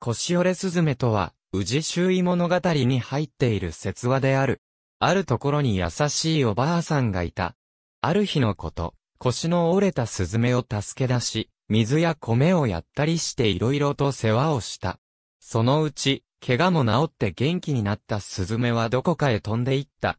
腰折れスズメとは、宇治周囲物語に入っている説話である。あるところに優しいおばあさんがいた。ある日のこと、腰の折れたスズメを助け出し、水や米をやったりしていろいろと世話をした。そのうち、怪我も治って元気になったスズメはどこかへ飛んでいった。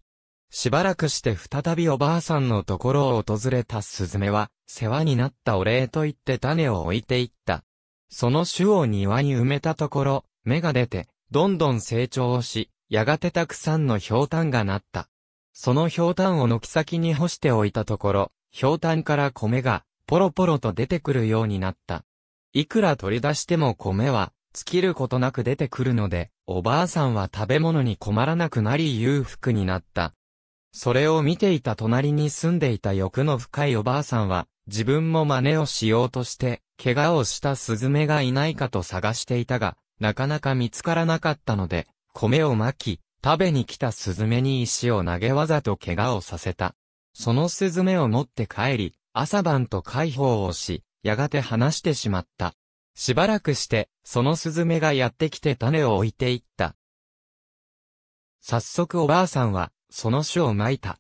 しばらくして再びおばあさんのところを訪れたスズメは、世話になったお礼と言って種を置いていった。その種を庭に埋めたところ、芽が出て、どんどん成長をし、やがてたくさんの氷炭がなった。その氷炭を軒先に干しておいたところ、氷炭から米が、ポロポロと出てくるようになった。いくら取り出しても米は、尽きることなく出てくるので、おばあさんは食べ物に困らなくなり裕福になった。それを見ていた隣に住んでいた欲の深いおばあさんは、自分も真似をしようとして、怪我をしたスズメがいないかと探していたが、なかなか見つからなかったので、米をまき、食べに来たスズメに石を投げわざと怪我をさせた。そのスズメを持って帰り、朝晩と解放をし、やがて離してしまった。しばらくして、そのスズメがやってきて種を置いていった。早速おばあさんは、その種をまいた。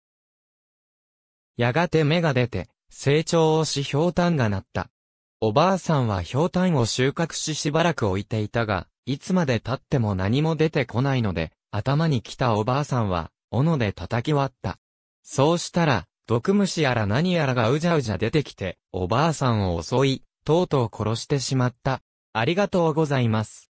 やがて芽が出て、成長をし氷炭がなった。おばあさんは氷炭を収穫ししばらく置いていたが、いつまで経っても何も出てこないので、頭に来たおばあさんは、斧で叩き割った。そうしたら、毒虫やら何やらがうじゃうじゃ出てきて、おばあさんを襲い、とうとう殺してしまった。ありがとうございます。